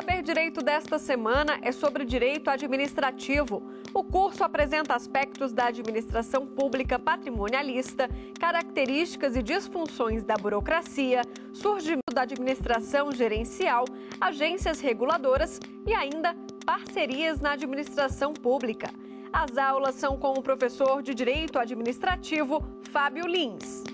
Saber Direito desta semana é sobre direito administrativo. O curso apresenta aspectos da administração pública patrimonialista, características e disfunções da burocracia, surgimento da administração gerencial, agências reguladoras e ainda parcerias na administração pública. As aulas são com o professor de Direito Administrativo, Fábio Lins.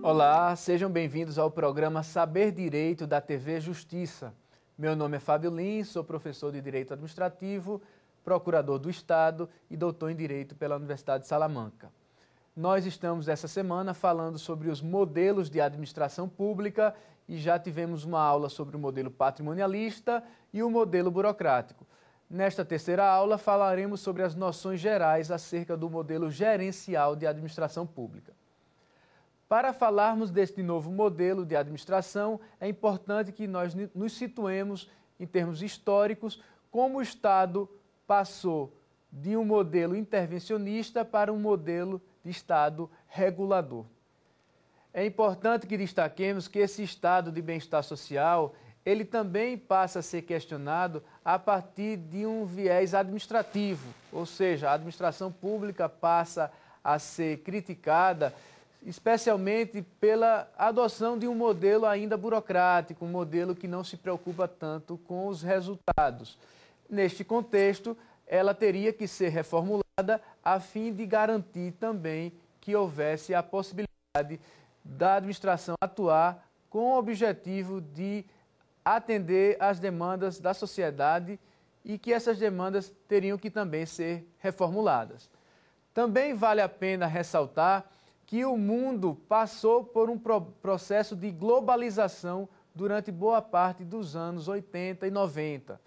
Olá, sejam bem-vindos ao programa Saber Direito da TV Justiça. Meu nome é Fábio Lins, sou professor de Direito Administrativo, procurador do Estado e doutor em Direito pela Universidade de Salamanca. Nós estamos essa semana falando sobre os modelos de administração pública e já tivemos uma aula sobre o modelo patrimonialista e o modelo burocrático. Nesta terceira aula falaremos sobre as noções gerais acerca do modelo gerencial de administração pública. Para falarmos deste novo modelo de administração, é importante que nós nos situemos em termos históricos como o Estado passou de um modelo intervencionista para um modelo de Estado regulador. É importante que destaquemos que esse estado de bem-estar social, ele também passa a ser questionado a partir de um viés administrativo, ou seja, a administração pública passa a ser criticada especialmente pela adoção de um modelo ainda burocrático, um modelo que não se preocupa tanto com os resultados. Neste contexto, ela teria que ser reformulada a fim de garantir também que houvesse a possibilidade da administração atuar com o objetivo de atender às demandas da sociedade e que essas demandas teriam que também ser reformuladas. Também vale a pena ressaltar que o mundo passou por um processo de globalização durante boa parte dos anos 80 e 90.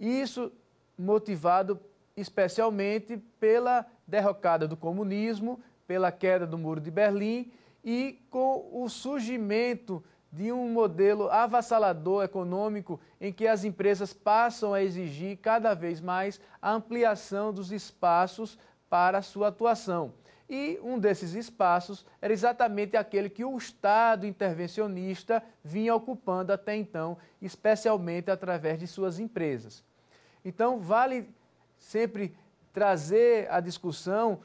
Isso motivado especialmente pela derrocada do comunismo, pela queda do Muro de Berlim e com o surgimento de um modelo avassalador econômico em que as empresas passam a exigir cada vez mais a ampliação dos espaços para sua atuação. E um desses espaços era exatamente aquele que o Estado intervencionista vinha ocupando até então, especialmente através de suas empresas. Então, vale sempre trazer à discussão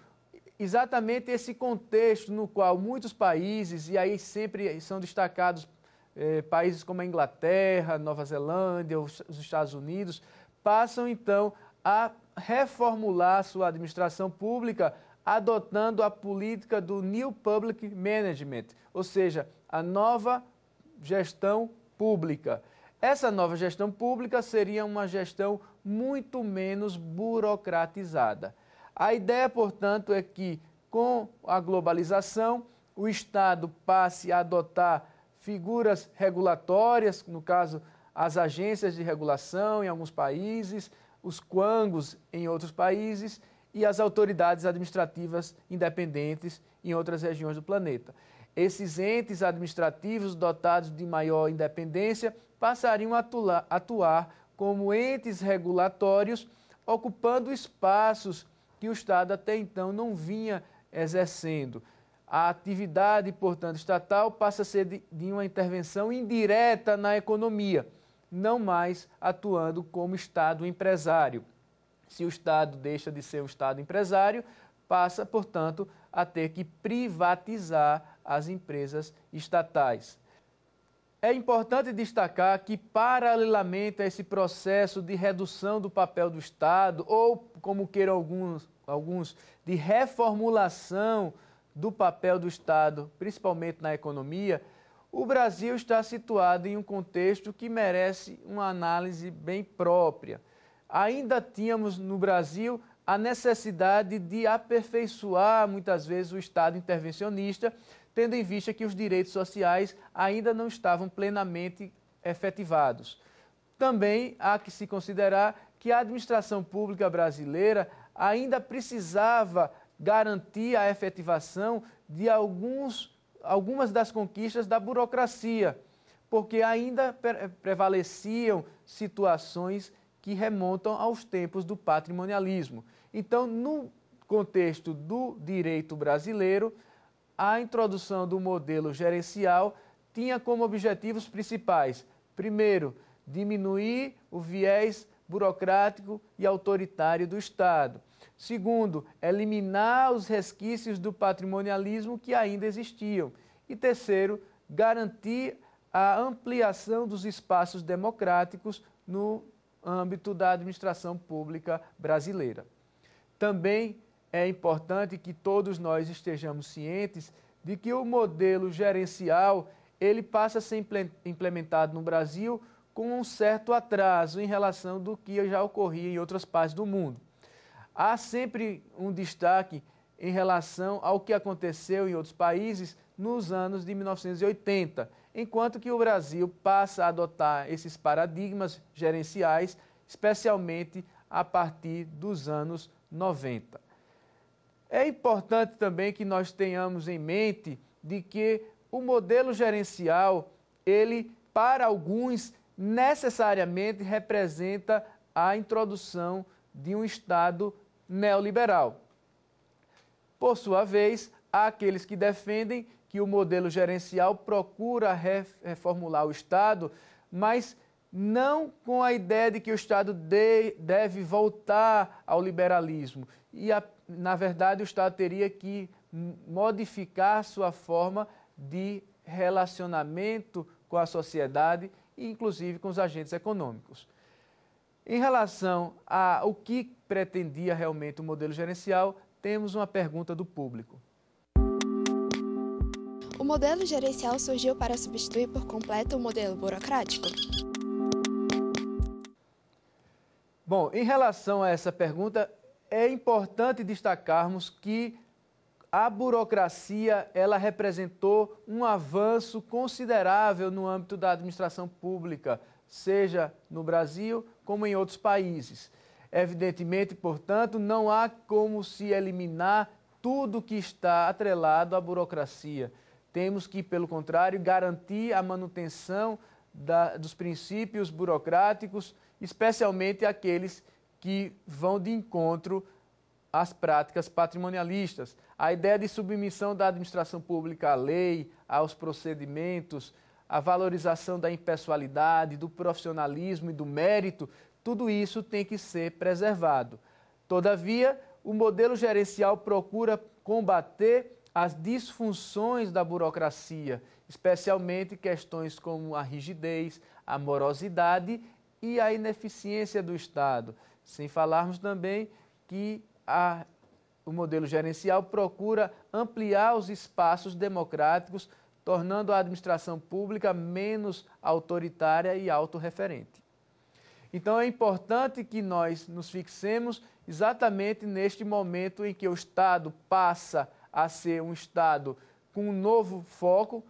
exatamente esse contexto no qual muitos países, e aí sempre são destacados eh, países como a Inglaterra, Nova Zelândia, os, os Estados Unidos, passam então a reformular sua administração pública adotando a política do New Public Management, ou seja, a nova gestão pública. Essa nova gestão pública seria uma gestão muito menos burocratizada. A ideia, portanto, é que com a globalização o Estado passe a adotar figuras regulatórias, no caso, as agências de regulação em alguns países, os quangos em outros países, e as autoridades administrativas independentes em outras regiões do planeta. Esses entes administrativos dotados de maior independência passariam a atuar, atuar como entes regulatórios, ocupando espaços que o Estado até então não vinha exercendo. A atividade, portanto, estatal passa a ser de, de uma intervenção indireta na economia, não mais atuando como Estado empresário. Se o Estado deixa de ser um Estado empresário, passa, portanto, a ter que privatizar as empresas estatais. É importante destacar que, paralelamente a esse processo de redução do papel do Estado, ou, como queiram alguns, alguns de reformulação do papel do Estado, principalmente na economia, o Brasil está situado em um contexto que merece uma análise bem própria ainda tínhamos no Brasil a necessidade de aperfeiçoar muitas vezes o Estado intervencionista, tendo em vista que os direitos sociais ainda não estavam plenamente efetivados. Também há que se considerar que a administração pública brasileira ainda precisava garantir a efetivação de alguns, algumas das conquistas da burocracia, porque ainda prevaleciam situações que remontam aos tempos do patrimonialismo. Então, no contexto do direito brasileiro, a introdução do modelo gerencial tinha como objetivos principais: primeiro, diminuir o viés burocrático e autoritário do Estado. Segundo, eliminar os resquícios do patrimonialismo que ainda existiam. E terceiro, garantir a ampliação dos espaços democráticos no âmbito da administração pública brasileira. Também é importante que todos nós estejamos cientes de que o modelo gerencial ele passa a ser implementado no Brasil com um certo atraso em relação do que já ocorria em outras partes do mundo. Há sempre um destaque em relação ao que aconteceu em outros países nos anos de 1980 enquanto que o Brasil passa a adotar esses paradigmas gerenciais, especialmente a partir dos anos 90. É importante também que nós tenhamos em mente de que o modelo gerencial, ele para alguns necessariamente representa a introdução de um estado neoliberal. Por sua vez, há aqueles que defendem que o modelo gerencial procura reformular o Estado, mas não com a ideia de que o Estado de, deve voltar ao liberalismo. E, a, na verdade, o Estado teria que modificar sua forma de relacionamento com a sociedade e, inclusive, com os agentes econômicos. Em relação ao que pretendia realmente o modelo gerencial, temos uma pergunta do público. O modelo gerencial surgiu para substituir por completo o modelo burocrático? Bom, em relação a essa pergunta, é importante destacarmos que a burocracia ela representou um avanço considerável no âmbito da administração pública, seja no Brasil como em outros países. Evidentemente, portanto, não há como se eliminar tudo que está atrelado à burocracia. Temos que, pelo contrário, garantir a manutenção da, dos princípios burocráticos, especialmente aqueles que vão de encontro às práticas patrimonialistas. A ideia de submissão da administração pública à lei, aos procedimentos, a valorização da impessoalidade, do profissionalismo e do mérito, tudo isso tem que ser preservado. Todavia, o modelo gerencial procura combater as disfunções da burocracia, especialmente questões como a rigidez, a morosidade e a ineficiência do Estado. Sem falarmos também que a, o modelo gerencial procura ampliar os espaços democráticos, tornando a administração pública menos autoritária e autorreferente. Então é importante que nós nos fixemos exatamente neste momento em que o Estado passa a a ser um Estado com um novo foco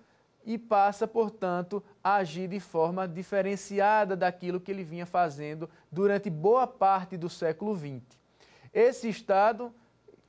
e passa, portanto, a agir de forma diferenciada daquilo que ele vinha fazendo durante boa parte do século XX. Esse Estado,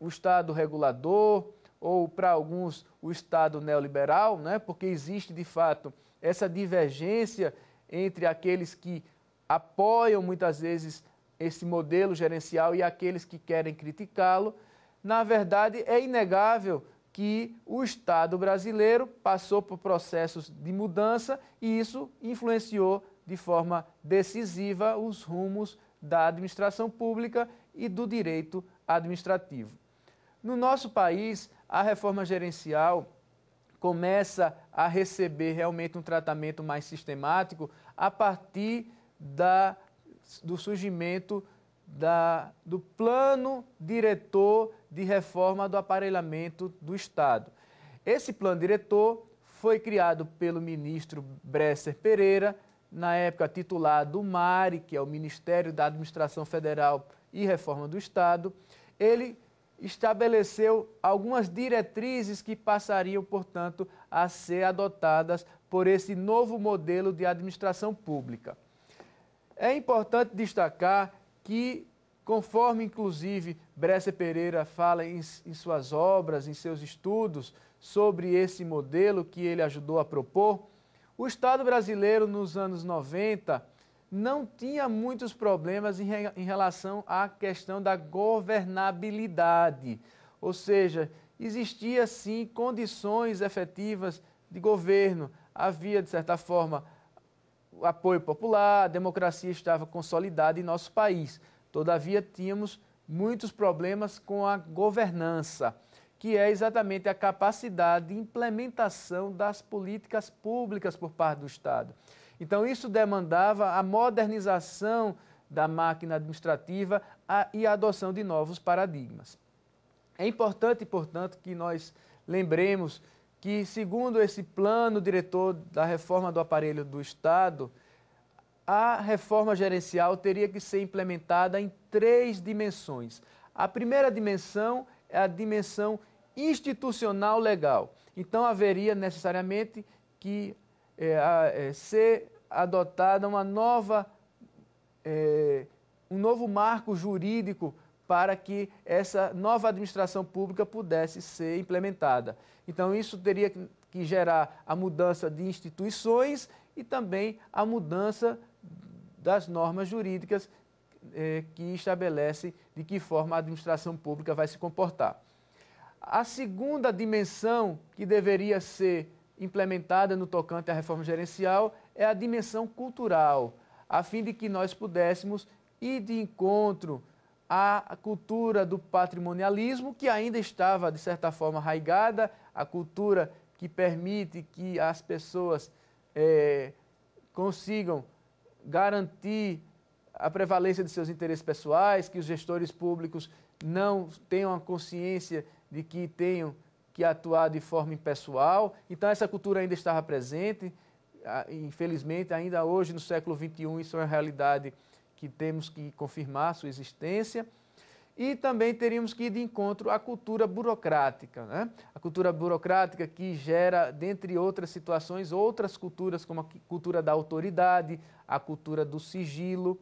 o Estado regulador, ou para alguns o Estado neoliberal, né, porque existe de fato essa divergência entre aqueles que apoiam muitas vezes esse modelo gerencial e aqueles que querem criticá-lo na verdade, é inegável que o Estado brasileiro passou por processos de mudança e isso influenciou de forma decisiva os rumos da administração pública e do direito administrativo. No nosso país, a reforma gerencial começa a receber realmente um tratamento mais sistemático a partir da, do surgimento da, do plano diretor de reforma do aparelhamento do Estado. Esse plano diretor foi criado pelo ministro Bresser Pereira, na época titular do MARE, que é o Ministério da Administração Federal e Reforma do Estado. Ele estabeleceu algumas diretrizes que passariam, portanto, a ser adotadas por esse novo modelo de administração pública. É importante destacar que, conforme inclusive Bresser Pereira fala em, em suas obras, em seus estudos, sobre esse modelo que ele ajudou a propor, o Estado brasileiro nos anos 90 não tinha muitos problemas em, re, em relação à questão da governabilidade, ou seja, existia sim condições efetivas de governo, havia de certa forma o apoio popular, a democracia estava consolidada em nosso país. Todavia, tínhamos muitos problemas com a governança, que é exatamente a capacidade de implementação das políticas públicas por parte do Estado. Então, isso demandava a modernização da máquina administrativa e a adoção de novos paradigmas. É importante, portanto, que nós lembremos que, segundo esse plano diretor da reforma do aparelho do Estado, a reforma gerencial teria que ser implementada em três dimensões. A primeira dimensão é a dimensão institucional legal. Então, haveria necessariamente que é, a, é, ser adotada uma nova, é, um novo marco jurídico para que essa nova administração pública pudesse ser implementada. Então, isso teria que gerar a mudança de instituições e também a mudança das normas jurídicas eh, que estabelecem de que forma a administração pública vai se comportar. A segunda dimensão que deveria ser implementada no tocante à reforma gerencial é a dimensão cultural, a fim de que nós pudéssemos ir de encontro a cultura do patrimonialismo, que ainda estava, de certa forma, arraigada, a cultura que permite que as pessoas é, consigam garantir a prevalência de seus interesses pessoais, que os gestores públicos não tenham a consciência de que tenham que atuar de forma impessoal. Então, essa cultura ainda estava presente. Infelizmente, ainda hoje, no século XXI, isso é uma realidade que temos que confirmar sua existência. E também teríamos que ir de encontro à cultura burocrática, né? A cultura burocrática que gera, dentre outras situações, outras culturas, como a cultura da autoridade, a cultura do sigilo,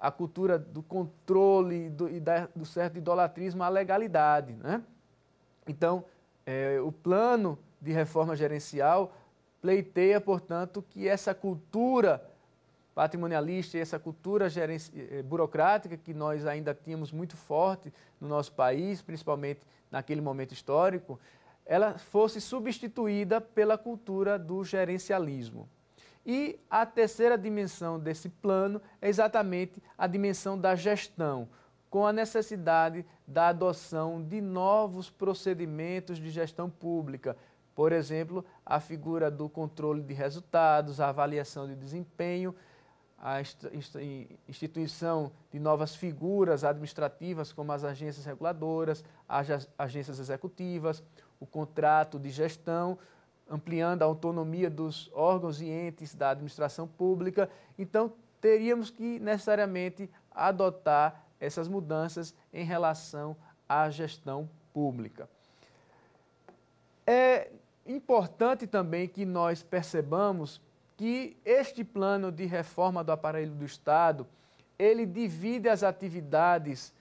a cultura do controle do, e da, do certo idolatrismo à legalidade, né? Então, é, o plano de reforma gerencial pleiteia, portanto, que essa cultura patrimonialista e essa cultura eh, burocrática que nós ainda tínhamos muito forte no nosso país, principalmente naquele momento histórico, ela fosse substituída pela cultura do gerencialismo. E a terceira dimensão desse plano é exatamente a dimensão da gestão, com a necessidade da adoção de novos procedimentos de gestão pública, por exemplo, a figura do controle de resultados, a avaliação de desempenho a instituição de novas figuras administrativas, como as agências reguladoras, as agências executivas, o contrato de gestão, ampliando a autonomia dos órgãos e entes da administração pública. Então, teríamos que necessariamente adotar essas mudanças em relação à gestão pública. É importante também que nós percebamos que este plano de reforma do aparelho do Estado, ele divide as atividades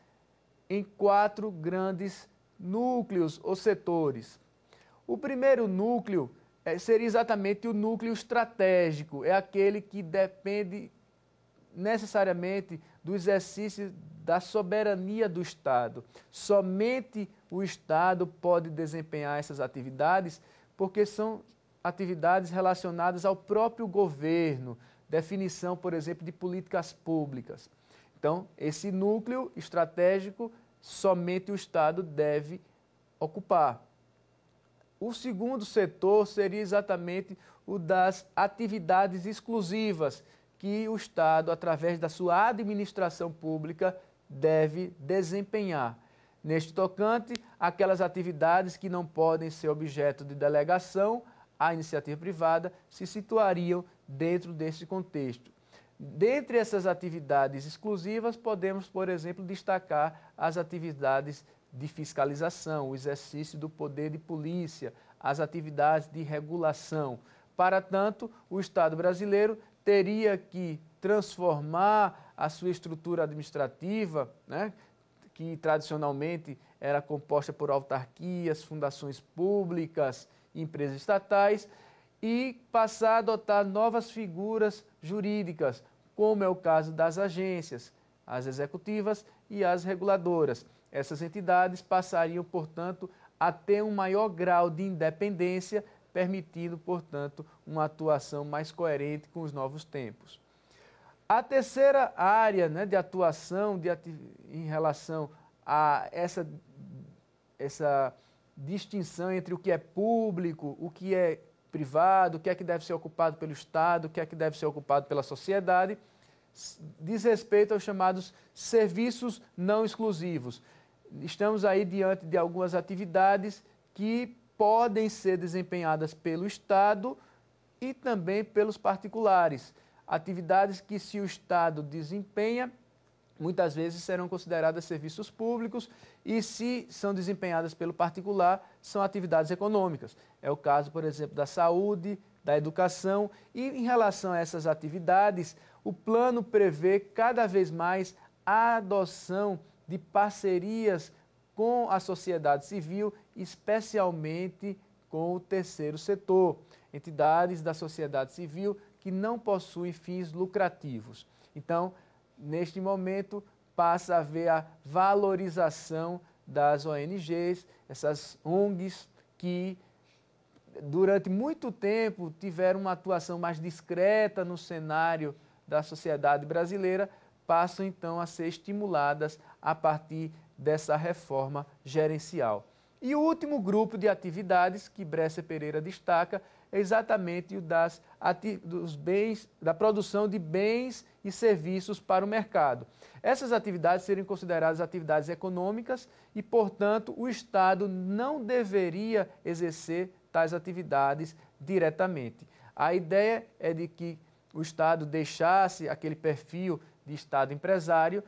em quatro grandes núcleos ou setores. O primeiro núcleo eh, seria exatamente o núcleo estratégico, é aquele que depende necessariamente do exercício da soberania do Estado. Somente o Estado pode desempenhar essas atividades, porque são atividades relacionadas ao próprio governo, definição, por exemplo, de políticas públicas. Então, esse núcleo estratégico somente o Estado deve ocupar. O segundo setor seria exatamente o das atividades exclusivas que o Estado, através da sua administração pública, deve desempenhar. Neste tocante, aquelas atividades que não podem ser objeto de delegação à iniciativa privada se situariam dentro desse contexto. Dentre essas atividades exclusivas, podemos, por exemplo, destacar as atividades de fiscalização, o exercício do poder de polícia, as atividades de regulação. Para tanto, o Estado brasileiro teria que transformar a sua estrutura administrativa, né, que tradicionalmente era composta por autarquias, fundações públicas empresas estatais e passar a adotar novas figuras jurídicas, como é o caso das agências, as executivas e as reguladoras. Essas entidades passariam, portanto, a ter um maior grau de independência, permitindo, portanto, uma atuação mais coerente com os novos tempos. A terceira área né, de atuação de ati... em relação a essa, essa distinção entre o que é público, o que é privado, o que é que deve ser ocupado pelo Estado, o que é que deve ser ocupado pela sociedade, diz respeito aos chamados serviços não exclusivos. Estamos aí diante de algumas atividades que podem ser desempenhadas pelo Estado e também pelos particulares. Atividades que, se o Estado desempenha, muitas vezes serão consideradas serviços públicos e, se são desempenhadas pelo particular, são atividades econômicas. É o caso, por exemplo, da saúde, da educação e, em relação a essas atividades, o plano prevê cada vez mais a adoção de parcerias com a sociedade civil, especialmente com o terceiro setor, entidades da sociedade civil que não possuem fins lucrativos. Então, neste momento, passa a haver a valorização das ONGs, essas ONGs que durante muito tempo tiveram uma atuação mais discreta no cenário da sociedade brasileira, passam então a ser estimuladas a partir dessa reforma gerencial. E o último grupo de atividades que Bressa Pereira destaca é exatamente o das dos bens, da produção de bens e serviços para o mercado. Essas atividades seriam consideradas atividades econômicas e, portanto, o Estado não deveria exercer tais atividades diretamente. A ideia é de que o Estado deixasse aquele perfil de Estado empresário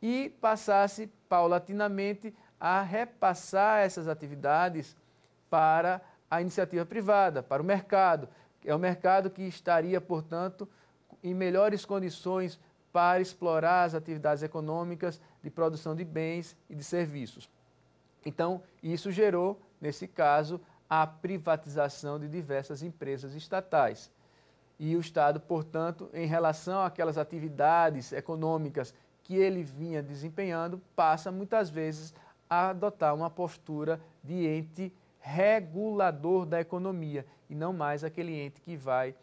e passasse paulatinamente a repassar essas atividades para à iniciativa privada, para o mercado. É o mercado que estaria, portanto, em melhores condições para explorar as atividades econômicas de produção de bens e de serviços. Então, isso gerou, nesse caso, a privatização de diversas empresas estatais. E o Estado, portanto, em relação àquelas atividades econômicas que ele vinha desempenhando, passa muitas vezes a adotar uma postura de ente regulador da economia e não mais aquele ente que vai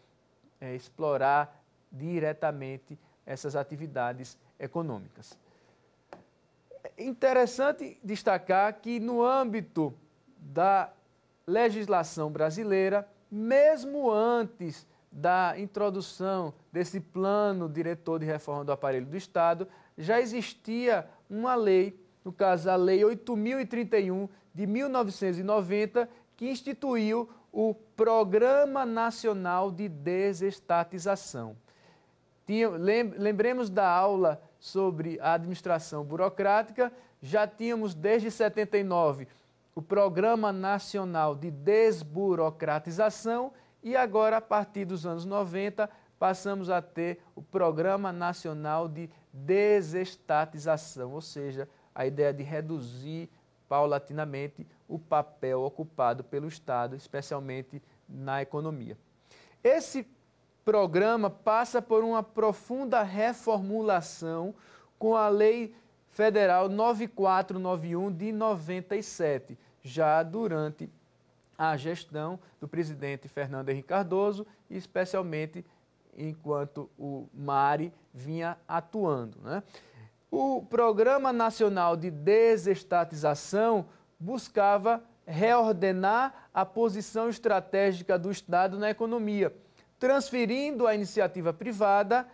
é, explorar diretamente essas atividades econômicas. Interessante destacar que, no âmbito da legislação brasileira, mesmo antes da introdução desse plano diretor de reforma do aparelho do Estado, já existia uma lei, no caso a Lei 8031 de 1990, que instituiu o Programa Nacional de Desestatização. Lembremos da aula sobre a administração burocrática, já tínhamos desde 79 o Programa Nacional de Desburocratização e agora, a partir dos anos 90, passamos a ter o Programa Nacional de Desestatização, ou seja, a ideia de reduzir paulatinamente o papel ocupado pelo Estado, especialmente na economia. Esse programa passa por uma profunda reformulação com a Lei Federal 9491 de 97, já durante a gestão do presidente Fernando Henrique Cardoso, e especialmente enquanto o Mari vinha atuando. Né? O Programa Nacional de Desestatização buscava reordenar a posição estratégica do Estado na economia, transferindo à iniciativa privada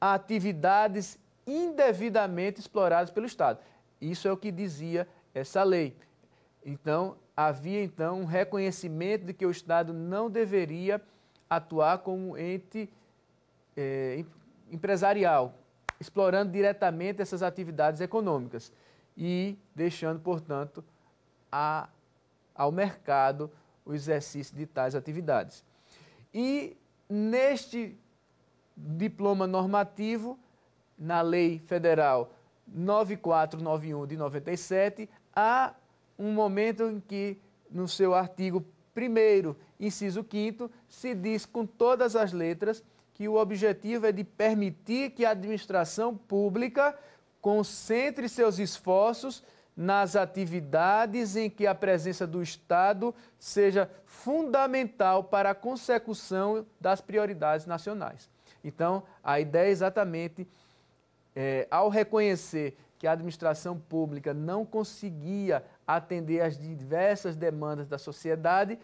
a atividades indevidamente exploradas pelo Estado. Isso é o que dizia essa lei. Então, havia então um reconhecimento de que o Estado não deveria atuar como ente eh, empresarial, explorando diretamente essas atividades econômicas e deixando, portanto, a, ao mercado o exercício de tais atividades. E neste diploma normativo, na Lei Federal 9491 de 97, há um momento em que, no seu artigo 1, inciso 5, se diz com todas as letras que o objetivo é de permitir que a administração pública concentre seus esforços nas atividades em que a presença do Estado seja fundamental para a consecução das prioridades nacionais. Então, a ideia é exatamente, é, ao reconhecer que a administração pública não conseguia atender às diversas demandas da sociedade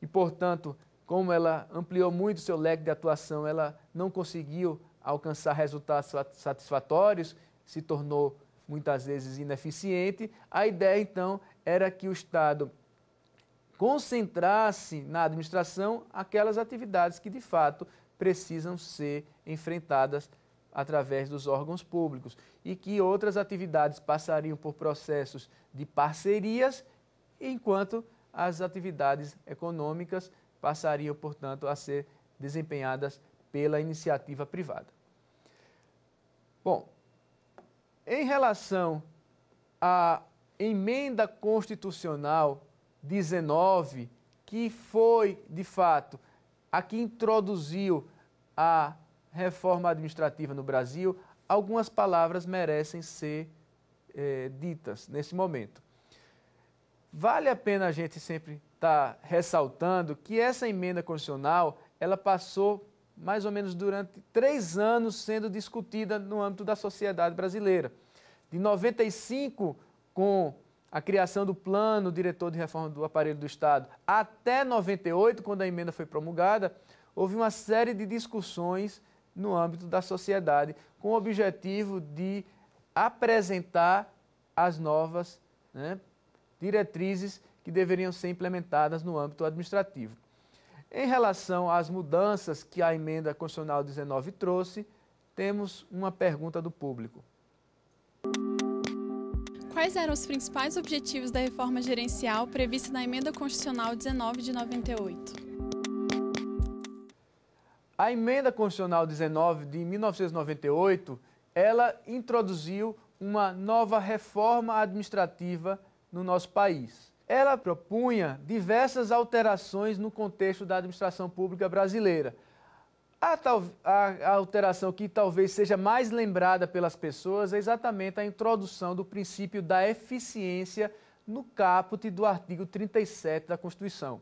e, portanto, como ela ampliou muito seu leque de atuação, ela não conseguiu alcançar resultados satisfatórios, se tornou muitas vezes ineficiente. A ideia, então, era que o Estado concentrasse na administração aquelas atividades que, de fato, precisam ser enfrentadas através dos órgãos públicos e que outras atividades passariam por processos de parcerias, enquanto as atividades econômicas passariam, portanto, a ser desempenhadas pela iniciativa privada. Bom, em relação à emenda constitucional 19, que foi, de fato, a que introduziu a reforma administrativa no Brasil, algumas palavras merecem ser eh, ditas nesse momento. Vale a pena a gente sempre está ressaltando que essa emenda constitucional ela passou mais ou menos durante três anos sendo discutida no âmbito da sociedade brasileira. De 95, com a criação do plano diretor de reforma do aparelho do Estado, até 98, quando a emenda foi promulgada, houve uma série de discussões no âmbito da sociedade com o objetivo de apresentar as novas né, diretrizes que deveriam ser implementadas no âmbito administrativo. Em relação às mudanças que a emenda constitucional 19 trouxe, temos uma pergunta do público. Quais eram os principais objetivos da reforma gerencial prevista na emenda constitucional 19 de 98? A emenda constitucional 19 de 1998, ela introduziu uma nova reforma administrativa no nosso país. Ela propunha diversas alterações no contexto da administração pública brasileira. A, tal, a, a, alteração que talvez seja mais lembrada pelas pessoas é exatamente a introdução do princípio da eficiência no caput do artigo 37 da Constituição.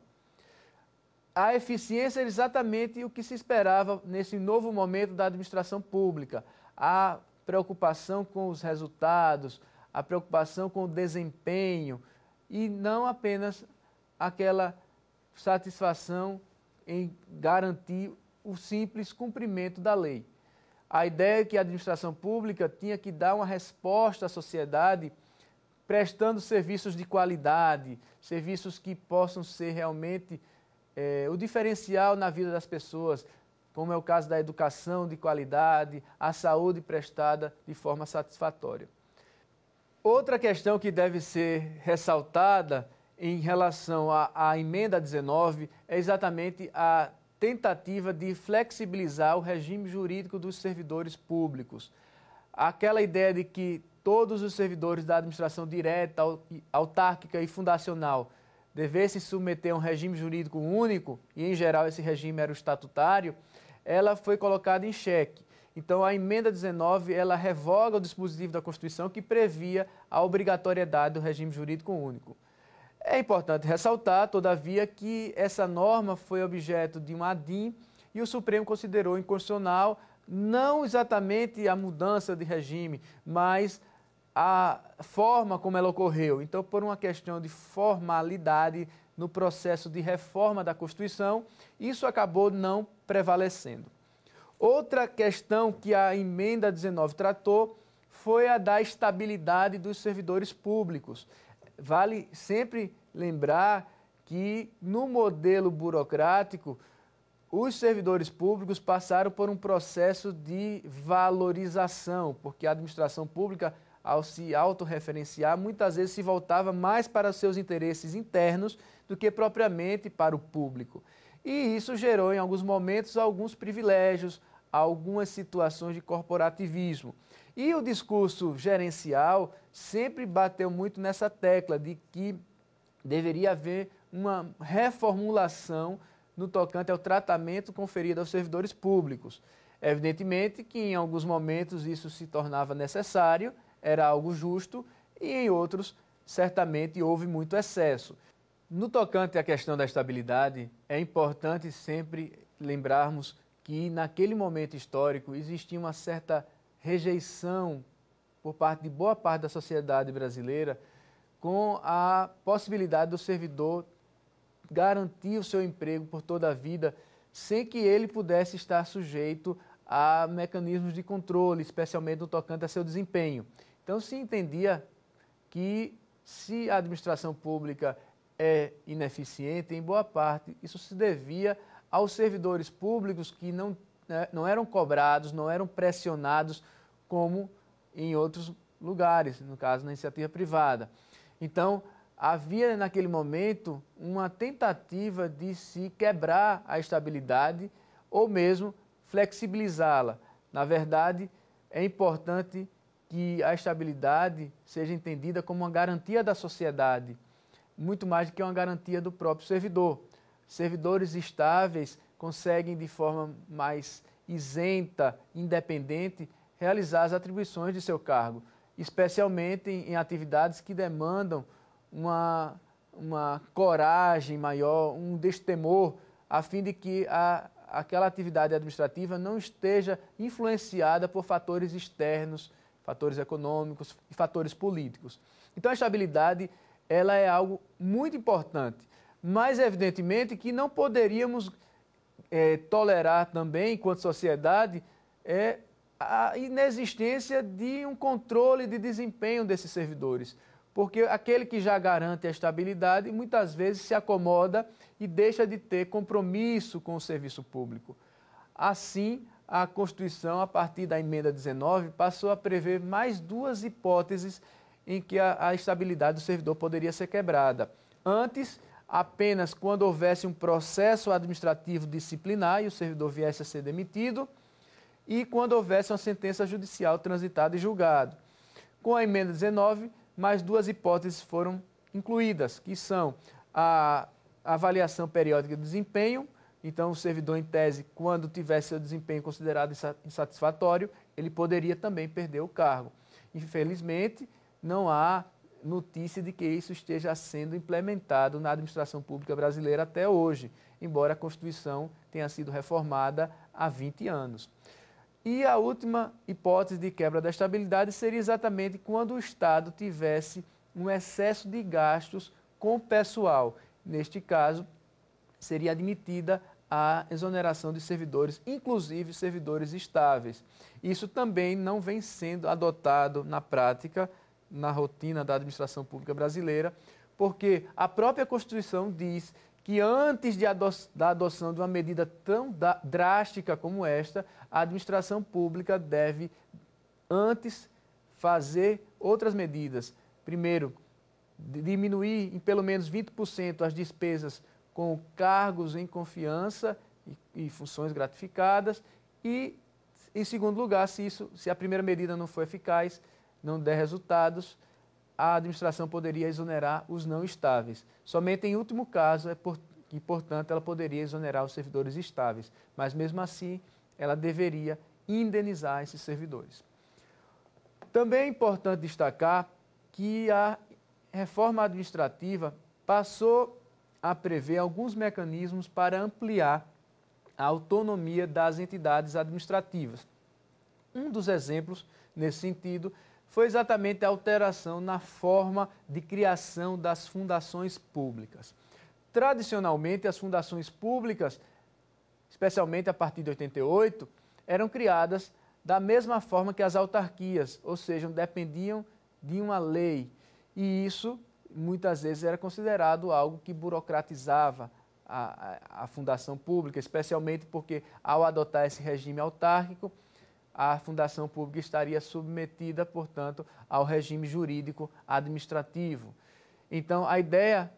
A eficiência era exatamente o que se esperava nesse novo momento da administração pública. A preocupação com os resultados, a preocupação com o desempenho, e não apenas aquela satisfação em garantir o simples cumprimento da lei. A ideia é que a administração pública tinha que dar uma resposta à sociedade prestando serviços de qualidade, serviços que possam ser realmente é, o diferencial na vida das pessoas, como é o caso da educação de qualidade, a saúde prestada de forma satisfatória. Outra questão que deve ser ressaltada em relação à, à, emenda 19 é exatamente a tentativa de flexibilizar o regime jurídico dos servidores públicos. Aquela ideia de que todos os servidores da administração direta, autárquica e fundacional devessem submeter a um regime jurídico único, e em geral esse regime era o estatutário, ela foi colocada em xeque. Então, a emenda 19, ela revoga o dispositivo da Constituição que previa a obrigatoriedade do regime jurídico único. É importante ressaltar, todavia, que essa norma foi objeto de uma ADIM e o Supremo considerou inconstitucional não exatamente a mudança de regime, mas a forma como ela ocorreu. Então, por uma questão de formalidade no processo de reforma da Constituição, isso acabou não prevalecendo. Outra questão que a emenda 19 tratou foi a da estabilidade dos servidores públicos. Vale sempre lembrar que no modelo burocrático os servidores públicos passaram por um processo de valorização, porque a administração pública, ao se autorreferenciar, muitas vezes se voltava mais para seus interesses internos do que propriamente para o público. E isso gerou, em alguns momentos, alguns privilégios, algumas situações de corporativismo. E o discurso gerencial sempre bateu muito nessa tecla de que deveria haver uma reformulação no tocante ao tratamento conferido aos servidores públicos. Evidentemente que em alguns momentos isso se tornava necessário, era algo justo, e em outros certamente houve muito excesso. No tocante à questão da estabilidade, é importante sempre lembrarmos que naquele momento histórico existia uma certa rejeição por parte de boa parte da sociedade brasileira com a possibilidade do servidor garantir o seu emprego por toda a vida sem que ele pudesse estar sujeito a mecanismos de controle, especialmente no tocante a seu desempenho. Então se entendia que se a administração pública é ineficiente, em boa parte isso se devia aos servidores públicos que não, né, não eram cobrados, não eram pressionados como em outros lugares, no caso na iniciativa privada. Então, havia naquele momento uma tentativa de se quebrar a estabilidade ou mesmo flexibilizá-la. Na verdade, é importante que a estabilidade seja entendida como uma garantia da sociedade, muito mais do que uma garantia do próprio servidor. Servidores estáveis conseguem, de forma mais isenta, independente, realizar as atribuições de seu cargo, especialmente em atividades que demandam uma, uma coragem maior, um destemor, a fim de que a, aquela atividade administrativa não esteja influenciada por fatores externos, fatores econômicos e fatores políticos. Então, a estabilidade ela é algo muito importante mas evidentemente que não poderíamos é, tolerar também, enquanto sociedade, é, a inexistência de um controle de desempenho desses servidores. Porque aquele que já garante a estabilidade muitas vezes se acomoda e deixa de ter compromisso com o serviço público. Assim, a Constituição, a partir da emenda 19, passou a prever mais duas hipóteses em que a, a estabilidade do servidor poderia ser quebrada. Antes, apenas quando houvesse um processo administrativo disciplinar e o servidor viesse a ser demitido, e quando houvesse uma sentença judicial transitada e julgada. Com a emenda 19, mais duas hipóteses foram incluídas, que são a avaliação periódica de desempenho, então o servidor em tese, quando tivesse seu desempenho considerado insatisfatório, ele poderia também perder o cargo. Infelizmente, não há notícia de que isso esteja sendo implementado na administração pública brasileira até hoje, embora a Constituição tenha sido reformada há 20 anos. E a última hipótese de quebra da estabilidade seria exatamente quando o Estado tivesse um excesso de gastos com pessoal. Neste caso, seria admitida a exoneração de servidores, inclusive servidores estáveis. Isso também não vem sendo adotado na prática na rotina da administração pública brasileira, porque a própria Constituição diz que antes de ado da adoção de uma medida tão drástica como esta, a administração pública deve antes fazer outras medidas. Primeiro, diminuir em pelo menos 20% as despesas com cargos em confiança e, e funções gratificadas e em segundo lugar, se isso, se a primeira medida não for eficaz, não der resultados, a administração poderia exonerar os não estáveis. Somente em último caso é por, e, portanto, ela poderia exonerar os servidores estáveis, mas mesmo assim ela deveria indenizar esses servidores. Também é importante destacar que a reforma administrativa passou a prever alguns mecanismos para ampliar a autonomia das entidades administrativas. Um dos exemplos nesse sentido é foi exatamente a alteração na forma de criação das fundações públicas. Tradicionalmente, as fundações públicas, especialmente a partir de 88, eram criadas da mesma forma que as autarquias, ou seja, dependiam de uma lei. E isso muitas vezes era considerado algo que burocratizava a, a, a fundação pública, especialmente porque ao adotar esse regime autárquico, a fundação pública estaria submetida, portanto, ao regime jurídico administrativo. Então, a ideia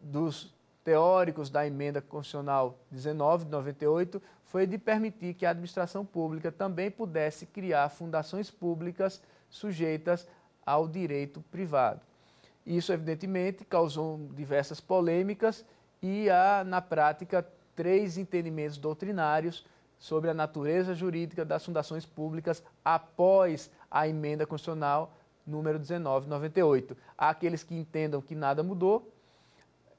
dos teóricos da emenda constitucional 19 de 98 foi de permitir que a administração pública também pudesse criar fundações públicas sujeitas ao direito privado. Isso, evidentemente, causou diversas polêmicas e há, na prática, três entendimentos doutrinários sobre a natureza jurídica das fundações públicas após a emenda constitucional número 1998. Há aqueles que entendam que nada mudou,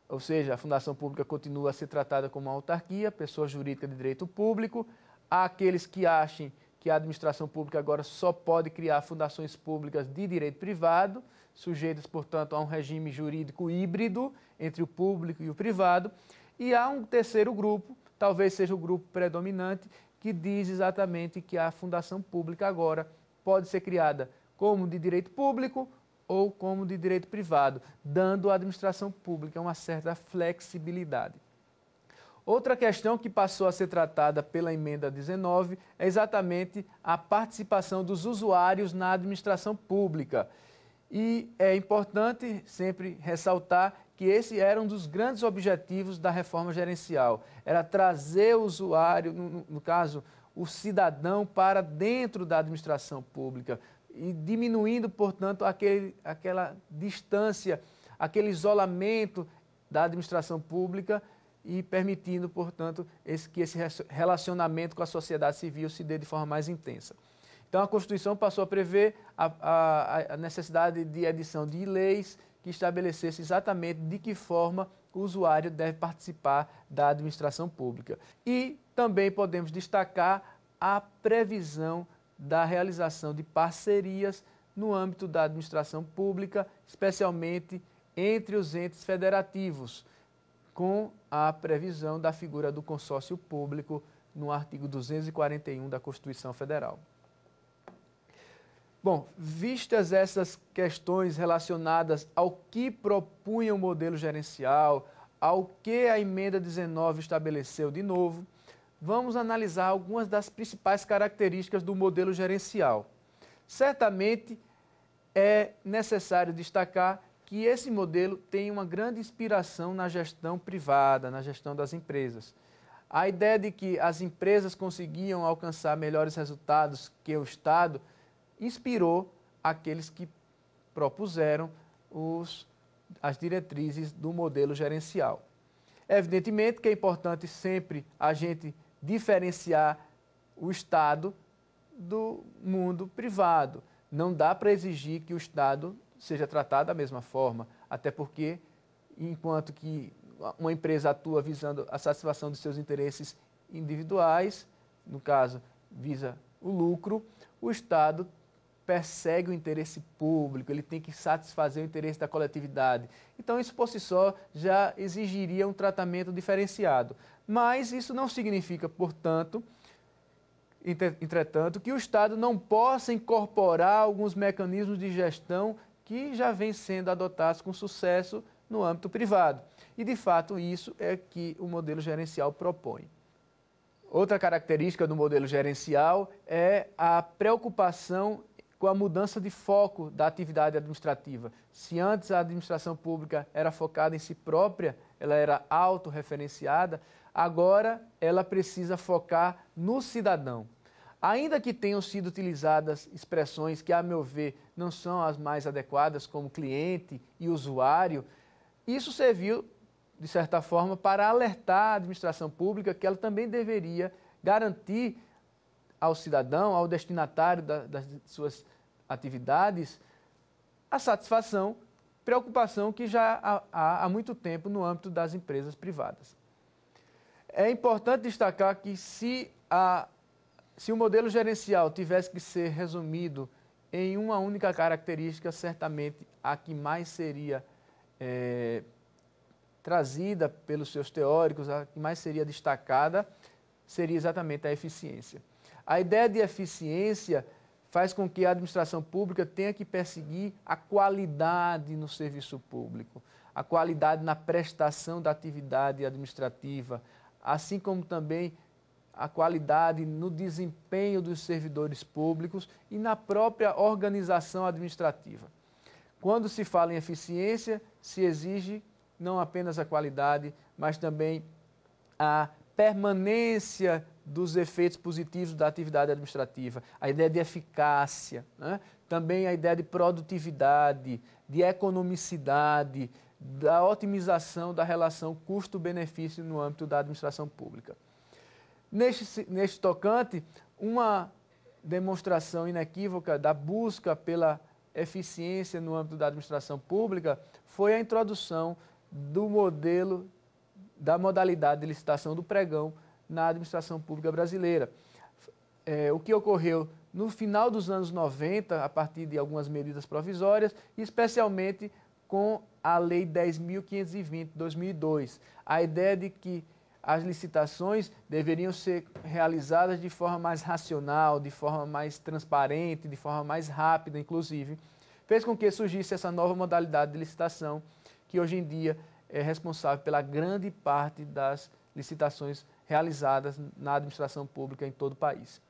ou seja, a fundação pública continua a ser tratada como uma autarquia, pessoa jurídica de direito público. Há aqueles que achem que a administração pública agora só pode criar fundações públicas de direito privado, sujeitas, portanto, a um regime jurídico híbrido entre o público e o privado. E há um terceiro grupo talvez seja o grupo predominante que diz exatamente que a fundação pública agora pode ser criada como de direito público ou como de direito privado, dando à administração pública uma certa flexibilidade. Outra questão que passou a ser tratada pela emenda 19 é exatamente a participação dos usuários na administração pública. E é importante sempre ressaltar que esse era um dos grandes objetivos da reforma gerencial, era trazer o usuário, no, no caso, o cidadão para dentro da administração pública e diminuindo, portanto, aquele, aquela distância, aquele isolamento da administração pública e permitindo, portanto, esse, que esse relacionamento com a sociedade civil se dê de forma mais intensa. Então, a Constituição passou a prever a, a, a necessidade de edição de leis que estabelecesse exatamente de que forma o usuário deve participar da administração pública. E também podemos destacar a previsão da realização de parcerias no âmbito da administração pública, especialmente entre os entes federativos, com a previsão da figura do consórcio público no artigo 241 da Constituição Federal. Bom, vistas essas questões relacionadas ao que propunha o modelo gerencial, ao que a emenda 19 estabeleceu de novo, vamos analisar algumas das principais características do modelo gerencial. Certamente é necessário destacar que esse modelo tem uma grande inspiração na gestão privada, na gestão das empresas. A ideia de que as empresas conseguiam alcançar melhores resultados que o Estado inspirou aqueles que propuseram os, as diretrizes do modelo gerencial. Evidentemente que é importante sempre a gente diferenciar o Estado do mundo privado. Não dá para exigir que o Estado seja tratado da mesma forma, até porque, enquanto que uma empresa atua visando a satisfação de seus interesses individuais, no caso, visa o lucro, o Estado persegue o interesse público, ele tem que satisfazer o interesse da coletividade. Então, isso por si só já exigiria um tratamento diferenciado. Mas isso não significa, portanto, entretanto, que o Estado não possa incorporar alguns mecanismos de gestão que já vêm sendo adotados com sucesso no âmbito privado. E, de fato, isso é que o modelo gerencial propõe. Outra característica do modelo gerencial é a preocupação com a mudança de foco da atividade administrativa. Se antes a administração pública era focada em si própria, ela era autorreferenciada, agora ela precisa focar no cidadão. Ainda que tenham sido utilizadas expressões que, a meu ver, não são as mais adequadas, como cliente e usuário, isso serviu, de certa forma, para alertar a administração pública que ela também deveria garantir ao cidadão, ao destinatário da, das suas atividades, a satisfação, preocupação que já há, há muito tempo no âmbito das empresas privadas. É importante destacar que se, a, se o modelo gerencial tivesse que ser resumido em uma única característica, certamente a que mais seria é, trazida pelos seus teóricos, a que mais seria destacada, seria exatamente a eficiência. A ideia de eficiência faz com que a administração pública tenha que perseguir a qualidade no serviço público, a qualidade na prestação da atividade administrativa, assim como também a qualidade no desempenho dos servidores públicos e na própria organização administrativa. Quando se fala em eficiência, se exige não apenas a qualidade, mas também a permanência dos efeitos positivos da atividade administrativa, a ideia de eficácia, né? também a ideia de produtividade, de economicidade, da otimização da relação custo-benefício no âmbito da administração pública. Neste, neste tocante, uma demonstração inequívoca da busca pela eficiência no âmbito da administração pública foi a introdução do modelo da modalidade de licitação do pregão na administração pública brasileira. É, o que ocorreu no final dos anos 90, a partir de algumas medidas provisórias, especialmente com a Lei 10.520, 2002. A ideia de que as licitações deveriam ser realizadas de forma mais racional, de forma mais transparente, de forma mais rápida, inclusive, fez com que surgisse essa nova modalidade de licitação, que hoje em dia é responsável pela grande parte das licitações realizadas na administração pública em todo o país.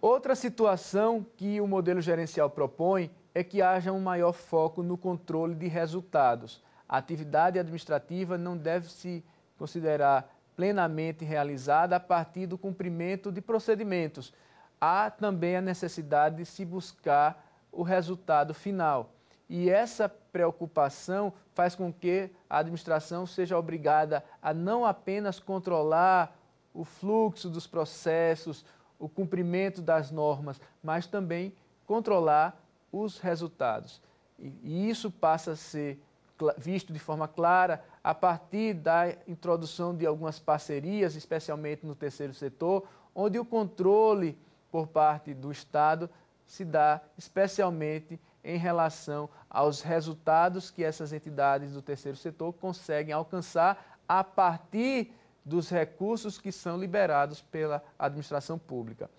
Outra situação que o modelo gerencial propõe é que haja um maior foco no controle de resultados. A atividade administrativa não deve se considerar plenamente realizada a partir do cumprimento de procedimentos. Há também a necessidade de se buscar o resultado final e essa preocupação faz com que a administração seja obrigada a não apenas controlar o fluxo dos processos, o cumprimento das normas, mas também controlar os resultados. E isso passa a ser visto de forma clara a partir da introdução de algumas parcerias, especialmente no terceiro setor, onde o controle por parte do Estado se dá especialmente em relação aos resultados que essas entidades do terceiro setor conseguem alcançar a partir dos recursos que são liberados pela administração pública.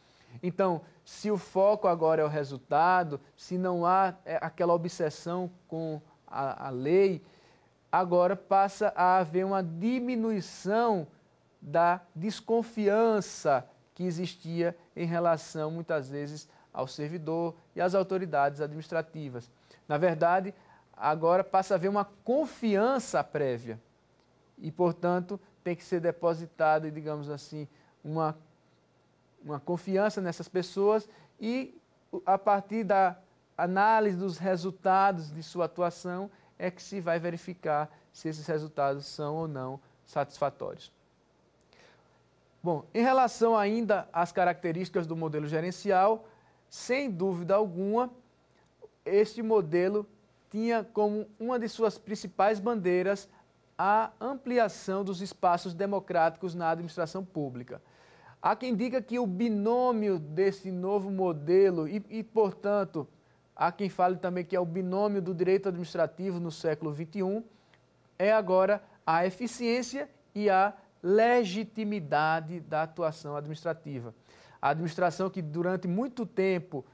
Então, se o foco agora é o resultado, se não há é, aquela obsessão com a, a lei, agora passa a haver uma diminuição da desconfiança que existia em relação, muitas vezes, ao servidor e às autoridades administrativas. Na verdade, agora passa a haver uma confiança prévia e, portanto, tem que ser depositada, digamos assim, uma, uma confiança nessas pessoas e, a partir da análise dos resultados de sua atuação, é que se vai verificar se esses resultados são ou não satisfatórios. Bom, em relação ainda às características do modelo gerencial, sem dúvida alguma, este modelo tinha como uma de suas principais bandeiras a ampliação dos espaços democráticos na administração pública. Há quem diga que o binômio desse novo modelo, e, e, portanto, há quem fale também que é o binômio do direito administrativo no século XXI, é agora a eficiência e a legitimidade da atuação administrativa. A administração que durante muito tempo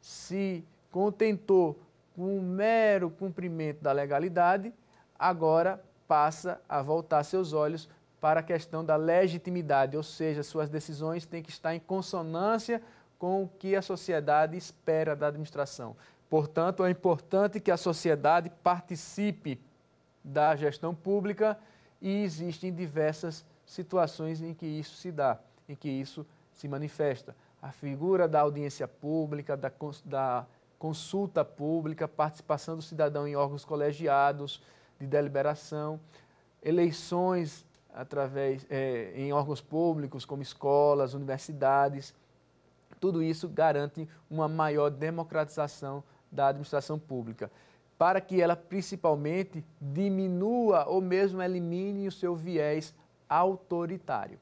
se contentou com o mero cumprimento da legalidade, agora passa a voltar seus olhos para a questão da legitimidade, ou seja, suas decisões têm que estar em consonância com o que a sociedade espera da administração. Portanto, é importante que a sociedade participe da gestão pública e existem diversas situações em que isso se dá, em que isso acontece se manifesta a figura da audiência pública, da, da consulta pública, participação do cidadão em órgãos colegiados de deliberação, eleições através é, em órgãos públicos como escolas, universidades. Tudo isso garante uma maior democratização da administração pública, para que ela principalmente diminua ou mesmo elimine o seu viés autoritário.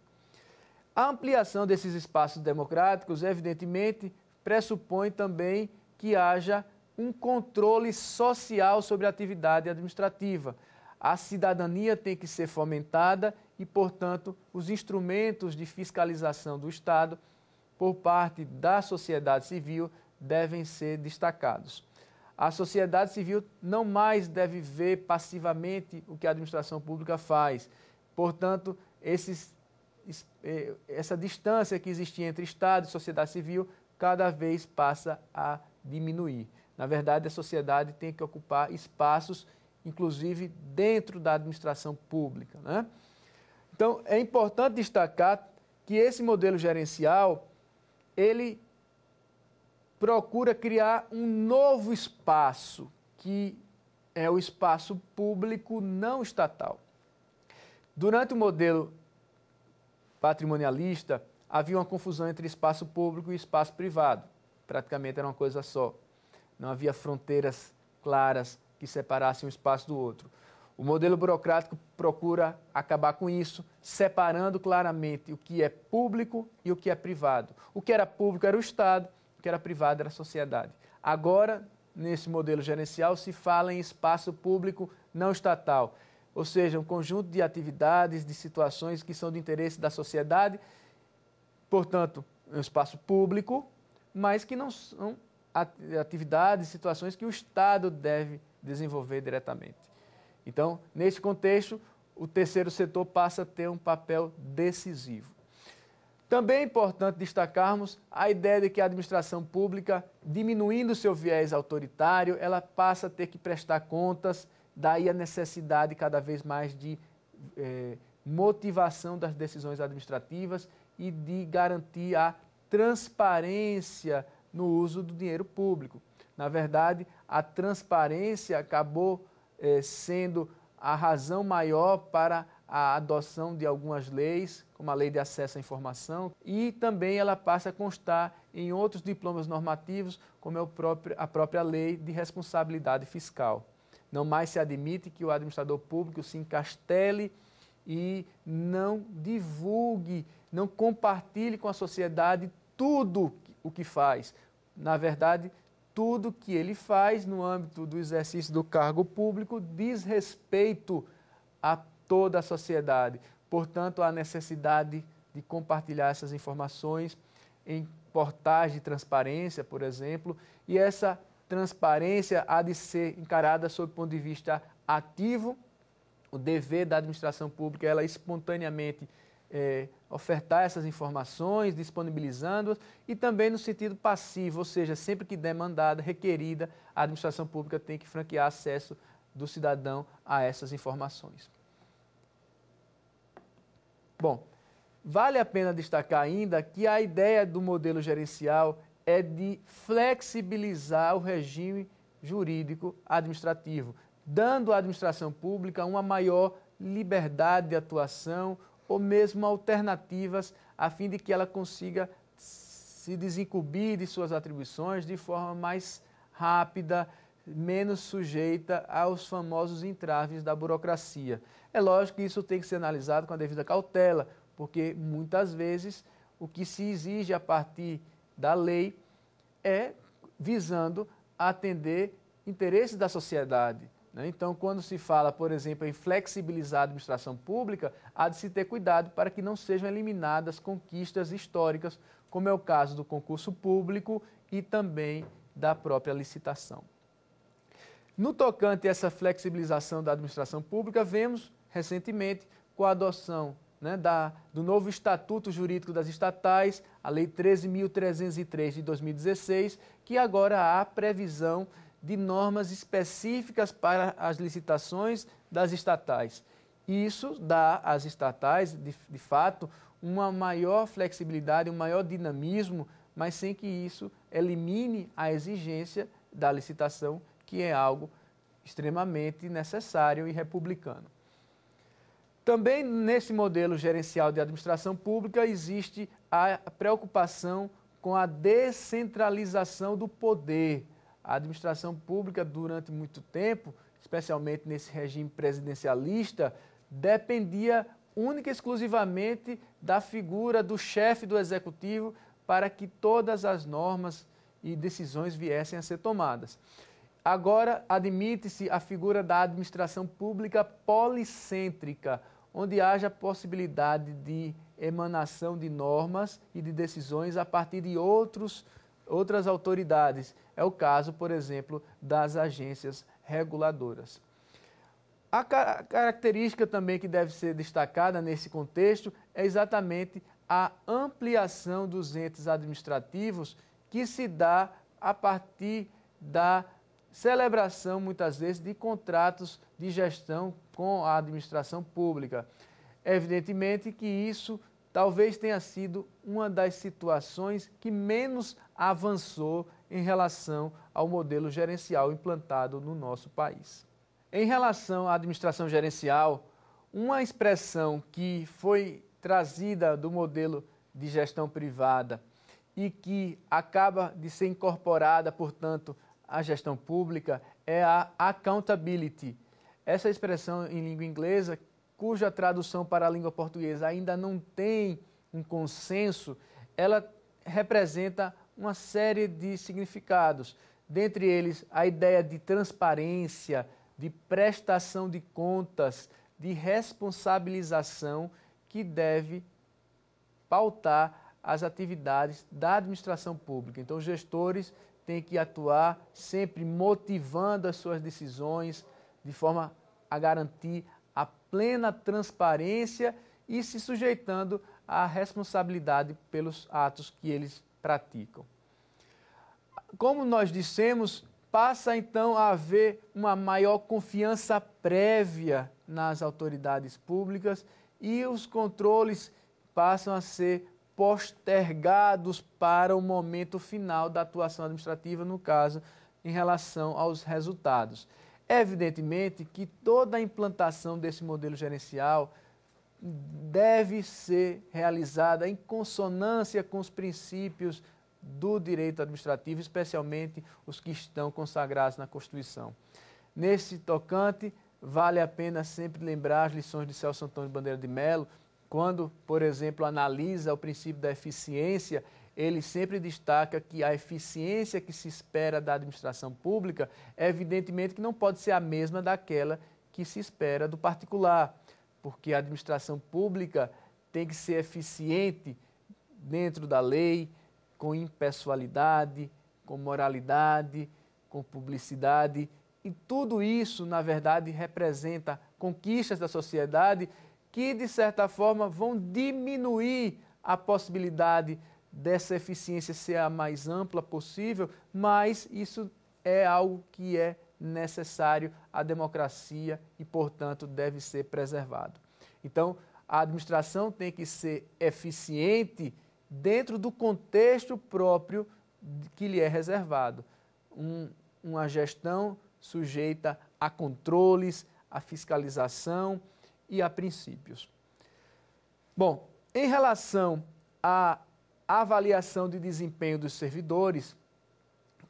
A ampliação desses espaços democráticos, evidentemente, pressupõe também que haja um controle social sobre a atividade administrativa. A cidadania tem que ser fomentada e, portanto, os instrumentos de fiscalização do Estado por parte da sociedade civil devem ser destacados. A sociedade civil não mais deve ver passivamente o que a administração pública faz. Portanto, esses eh, essa distância que existia entre Estado e sociedade civil cada vez passa a diminuir. Na verdade, a sociedade tem que ocupar espaços, inclusive dentro da administração pública. Né? Então, é importante destacar que esse modelo gerencial ele procura criar um novo espaço que é o espaço público não estatal. Durante o modelo patrimonialista, havia uma confusão entre espaço público e espaço privado. Praticamente era uma coisa só. Não havia fronteiras claras que separassem um espaço do outro. O modelo burocrático procura acabar com isso, separando claramente o que é público e o que é privado. O que era público era o Estado, o que era privado era a sociedade. Agora, nesse modelo gerencial, se fala em espaço público não estatal ou seja, um conjunto de atividades, de situações que são do interesse da sociedade, portanto, um espaço público, mas que não são atividades, situações que o Estado deve desenvolver diretamente. Então, neste contexto, o terceiro setor passa a ter um papel decisivo. Também é importante destacarmos a ideia de que a administração pública, diminuindo seu viés autoritário, ela passa a ter que prestar contas daí a necessidade cada vez mais de é, motivação das decisões administrativas e de garantir a transparência no uso do dinheiro público. Na verdade, a transparência acabou é, sendo a razão maior para a adoção de algumas leis, como a Lei de Acesso à Informação, e também ela passa a constar em outros diplomas normativos, como é próprio, a própria Lei de Responsabilidade Fiscal. Não mais se admite que o administrador público se encastele e não divulgue, não compartilhe com a sociedade tudo o que faz. Na verdade, tudo que ele faz no âmbito do exercício do cargo público diz respeito a toda a sociedade. Portanto, há necessidade de compartilhar essas informações em portais de transparência, por exemplo, e essa transparência há de ser encarada sob o ponto de vista ativo. O dever da administração pública é ela espontaneamente é, ofertar essas informações, disponibilizando-as, e também no sentido passivo, ou seja, sempre que demandada, requerida, a administração pública tem que franquear acesso do cidadão a essas informações. Bom, vale a pena destacar ainda que a ideia do modelo gerencial é de flexibilizar o regime jurídico administrativo, dando à administração pública uma maior liberdade de atuação ou mesmo alternativas a fim de que ela consiga se desincumbir de suas atribuições de forma mais rápida, menos sujeita aos famosos entraves da burocracia. É lógico que isso tem que ser analisado com a devida cautela, porque muitas vezes o que se exige a partir da lei é visando atender interesses da sociedade. Né? Então, quando se fala, por exemplo, em flexibilizar a administração pública, há de se ter cuidado para que não sejam eliminadas conquistas históricas, como é o caso do concurso público e também da própria licitação. No tocante a essa flexibilização da administração pública, vemos recentemente com a adoção né, da, do novo Estatuto Jurídico das Estatais, a Lei 13.303 de 2016, que agora há previsão de normas específicas para as licitações das estatais. Isso dá às estatais, de, de fato, uma maior flexibilidade, um maior dinamismo, mas sem que isso elimine a exigência da licitação, que é algo extremamente necessário e republicano. Também nesse modelo gerencial de administração pública existe a preocupação com a descentralização do poder. A administração pública, durante muito tempo, especialmente nesse regime presidencialista, dependia única e exclusivamente da figura do chefe do executivo para que todas as normas e decisões viessem a ser tomadas. Agora, admite-se a figura da administração pública policêntrica onde haja possibilidade de emanação de normas e de decisões a partir de outros, outras autoridades. É o caso, por exemplo, das agências reguladoras. A característica também que deve ser destacada nesse contexto é exatamente a ampliação dos entes administrativos que se dá a partir da celebração, muitas vezes, de contratos de gestão com a administração pública. Evidentemente que isso talvez tenha sido uma das situações que menos avançou em relação ao modelo gerencial implantado no nosso país. Em relação à administração gerencial, uma expressão que foi trazida do modelo de gestão privada e que acaba de ser incorporada, portanto, a gestão pública é a accountability. Essa expressão em língua inglesa, cuja tradução para a língua portuguesa ainda não tem um consenso, ela representa uma série de significados, dentre eles a ideia de transparência, de prestação de contas, de responsabilização que deve pautar as atividades da administração pública. Então, gestores tem que atuar sempre motivando as suas decisões de forma a garantir a plena transparência e se sujeitando à responsabilidade pelos atos que eles praticam. Como nós dissemos, passa então a haver uma maior confiança prévia nas autoridades públicas e os controles passam a ser postergados para o momento final da atuação administrativa, no caso, em relação aos resultados. Evidentemente que toda a implantação desse modelo gerencial deve ser realizada em consonância com os princípios do direito administrativo, especialmente os que estão consagrados na Constituição. Nesse tocante, vale a pena sempre lembrar as lições de Celso Antônio Bandeira de Mello, quando, por exemplo, analisa o princípio da eficiência, ele sempre destaca que a eficiência que se espera da administração pública, evidentemente que não pode ser a mesma daquela que se espera do particular, porque a administração pública tem que ser eficiente dentro da lei, com impessoalidade, com moralidade, com publicidade, e tudo isso, na verdade, representa conquistas da sociedade que, de certa forma, vão diminuir a possibilidade dessa eficiência ser a mais ampla possível, mas isso é algo que é necessário à democracia e, portanto, deve ser preservado. Então, a administração tem que ser eficiente dentro do contexto próprio que lhe é reservado. Um, uma gestão sujeita a controles, a fiscalização e a princípios. Bom, em relação à avaliação de desempenho dos servidores,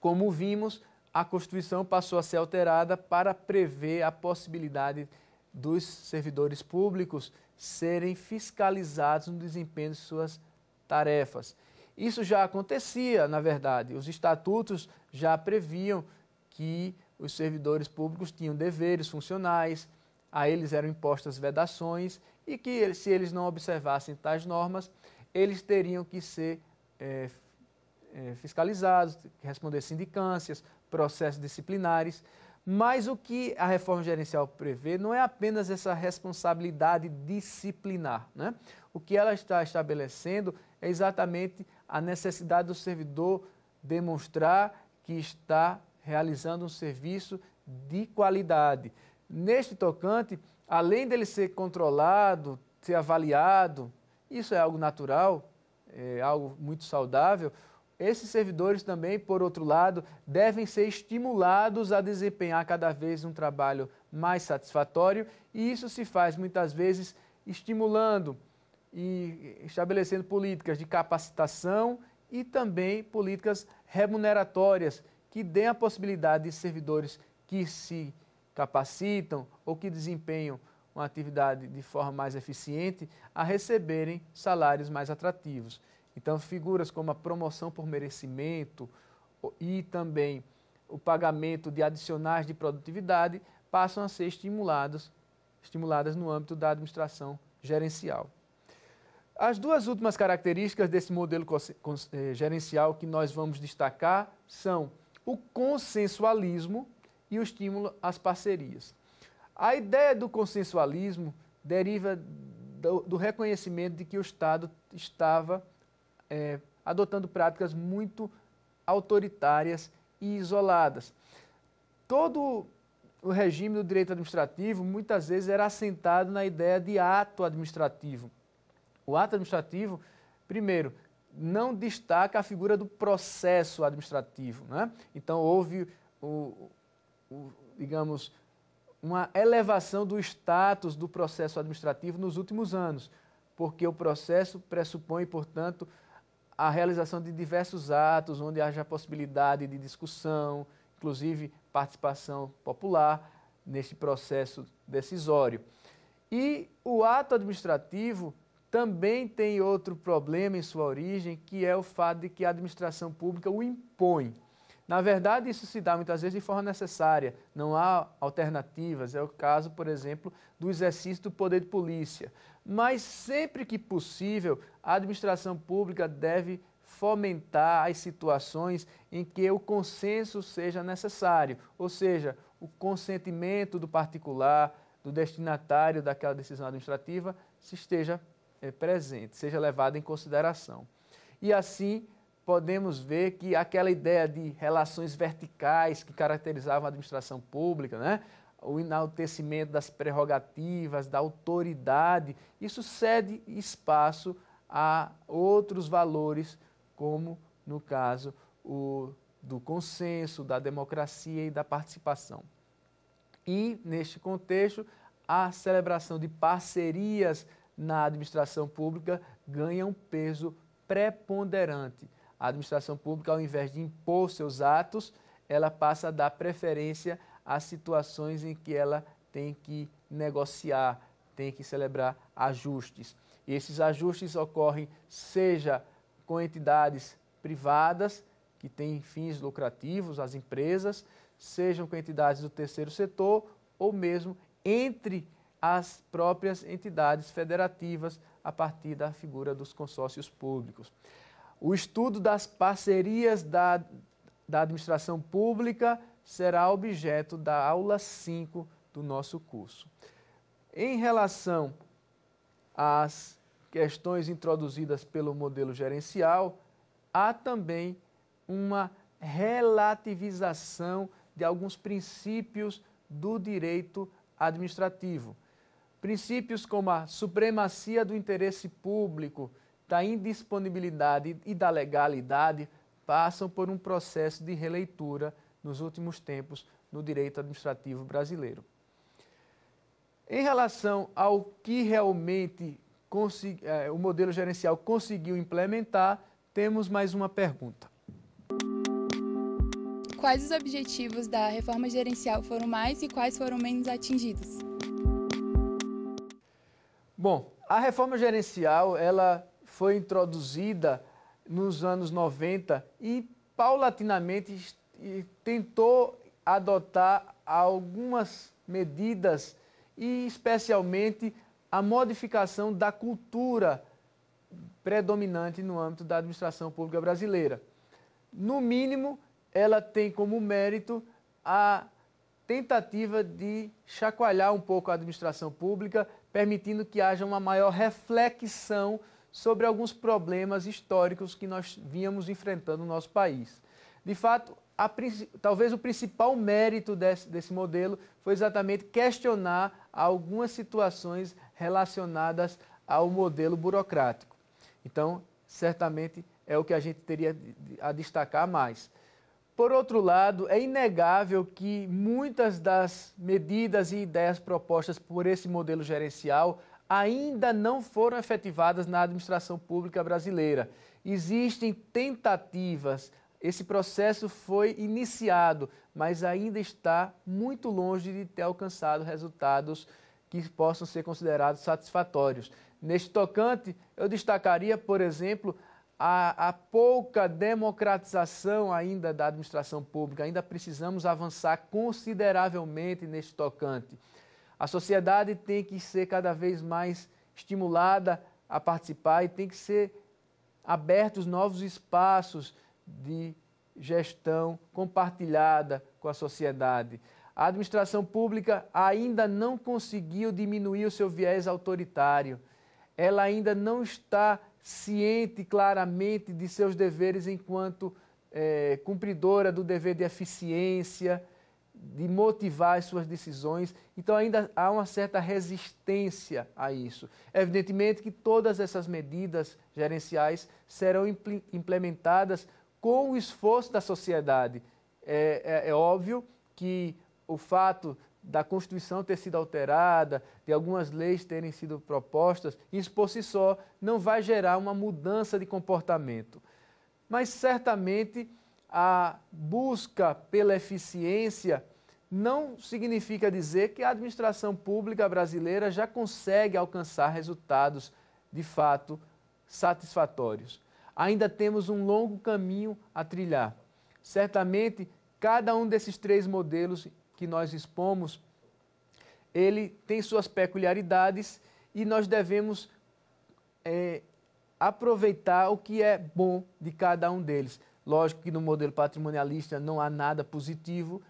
como vimos, a Constituição passou a ser alterada para prever a possibilidade dos servidores públicos serem fiscalizados no desempenho de suas tarefas. Isso já acontecia, na verdade. Os estatutos já previam que os servidores públicos tinham deveres funcionais, a eles eram impostas vedações e que, se eles não observassem tais normas, eles teriam que ser é, é, fiscalizados, responder sindicâncias, processos disciplinares. Mas o que a reforma gerencial prevê não é apenas essa responsabilidade disciplinar. Né? O que ela está estabelecendo é exatamente a necessidade do servidor demonstrar que está realizando um serviço de qualidade, neste tocante, além dele ser controlado, ser avaliado, isso é algo natural, é algo muito saudável. Esses servidores também, por outro lado, devem ser estimulados a desempenhar cada vez um trabalho mais satisfatório, e isso se faz muitas vezes estimulando e estabelecendo políticas de capacitação e também políticas remuneratórias que deem a possibilidade de servidores que se capacitam ou que desempenham uma atividade de forma mais eficiente a receberem salários mais atrativos. Então, figuras como a promoção por merecimento e também o pagamento de adicionais de produtividade passam a ser estimulados, estimuladas no âmbito da administração gerencial. As duas últimas características desse modelo eh, gerencial que nós vamos destacar são o consensualismo, e o estímulo às parcerias. A ideia do consensualismo deriva do, do reconhecimento de que o Estado estava é, adotando práticas muito autoritárias e isoladas. Todo o regime do direito administrativo muitas vezes era assentado na ideia de ato administrativo. O ato administrativo, primeiro, não destaca a figura do processo administrativo. Né? Então, houve o, digamos, uma elevação do status do processo administrativo nos últimos anos, porque o processo pressupõe, portanto, a realização de diversos atos onde haja possibilidade de discussão, inclusive participação popular neste processo decisório. E o ato administrativo também tem outro problema em sua origem, que é o fato de que a administração pública o impõe. Na verdade, isso se dá muitas vezes de forma necessária, não há alternativas. É o caso, por exemplo, do exercício do poder de polícia. Mas sempre que possível, a administração pública deve fomentar as situações em que o consenso seja necessário, ou seja, o consentimento do particular, do destinatário daquela decisão administrativa, se esteja eh, presente, seja levado em consideração. E assim, podemos ver que aquela ideia de relações verticais que caracterizavam a administração pública, né? o enaltecimento das prerrogativas, da autoridade, isso cede espaço a outros valores, como, no caso, o do consenso, da democracia e da participação. E, neste contexto, a celebração de parcerias na administração pública ganha um peso preponderante. A administração pública, ao invés de impor seus atos, ela passa a dar preferência às situações em que ela tem que negociar, tem que celebrar ajustes. E esses ajustes ocorrem seja com entidades privadas que têm fins lucrativos, as empresas, sejam com entidades do terceiro setor ou mesmo entre as próprias entidades federativas a partir da figura dos consórcios públicos. O estudo das parcerias da, da administração pública será objeto da aula 5 do nosso curso. Em relação às questões introduzidas pelo modelo gerencial, há também uma relativização de alguns princípios do direito administrativo. Princípios como a supremacia do interesse público, da indisponibilidade e da legalidade passam por um processo de releitura nos últimos tempos no direito administrativo brasileiro. Em relação ao que realmente eh, o modelo gerencial conseguiu implementar, temos mais uma pergunta. Quais os objetivos da reforma gerencial foram mais e quais foram menos atingidos? Bom, a reforma gerencial ela foi introduzida nos anos 90 e paulatinamente tentou adotar algumas medidas e especialmente a modificação da cultura predominante no âmbito da administração pública brasileira. No mínimo, ela tem como mérito a tentativa de chacoalhar um pouco a administração pública, permitindo que haja uma maior reflexão sobre alguns problemas históricos que nós vínhamos enfrentando no nosso país. De fato, a, talvez o principal mérito desse, desse modelo foi exatamente questionar algumas situações relacionadas ao modelo burocrático. Então, certamente é o que a gente teria a destacar mais. Por outro lado, é inegável que muitas das medidas e ideias propostas por esse modelo gerencial ainda não foram efetivadas na administração pública brasileira. Existem tentativas, esse processo foi iniciado, mas ainda está muito longe de ter alcançado resultados que possam ser considerados satisfatórios. Neste tocante, eu destacaria, por exemplo, a, a, pouca democratização ainda da administração pública. Ainda precisamos avançar consideravelmente neste tocante. A sociedade tem que ser cada vez mais estimulada a participar e tem que ser abertos novos espaços de gestão compartilhada com a sociedade. A administração pública ainda não conseguiu diminuir o seu viés autoritário. Ela ainda não está ciente claramente de seus deveres enquanto é, cumpridora do dever de eficiência, de motivar as suas decisões. Então, ainda há uma certa resistência a isso. Evidentemente que todas essas medidas gerenciais serão impl implementadas com o esforço da sociedade. É, é, é, óbvio que o fato da Constituição ter sido alterada, de algumas leis terem sido propostas, isso por si só não vai gerar uma mudança de comportamento. Mas certamente a busca pela eficiência não significa dizer que a administração pública brasileira já consegue alcançar resultados de fato satisfatórios. Ainda temos um longo caminho a trilhar. Certamente, cada um desses três modelos que nós expomos, ele tem suas peculiaridades e nós devemos é, aproveitar o que é bom de cada um deles. Lógico que no modelo patrimonialista não há nada positivo,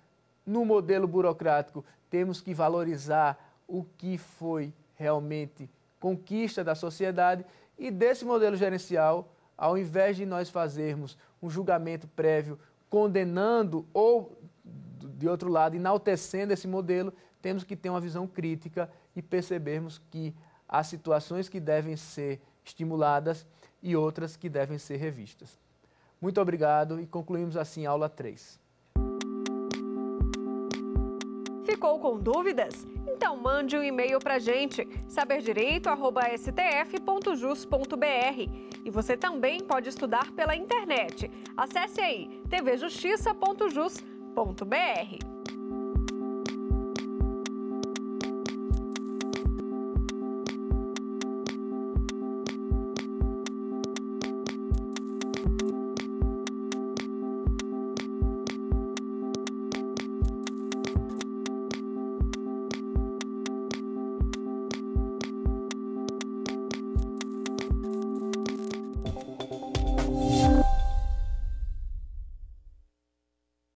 no modelo burocrático, temos que valorizar o que foi realmente conquista da sociedade e desse modelo gerencial, ao invés de nós fazermos um julgamento prévio condenando ou, de outro lado, enaltecendo esse modelo, temos que ter uma visão crítica e percebermos que há situações que devem ser estimuladas e outras que devem ser revistas. Muito obrigado e concluímos assim a aula 3. Ficou com dúvidas? Então mande um e-mail para gente, saberdireito@stf.jus.br. E você também pode estudar pela internet. Acesse aí tvjustiça.jus.br.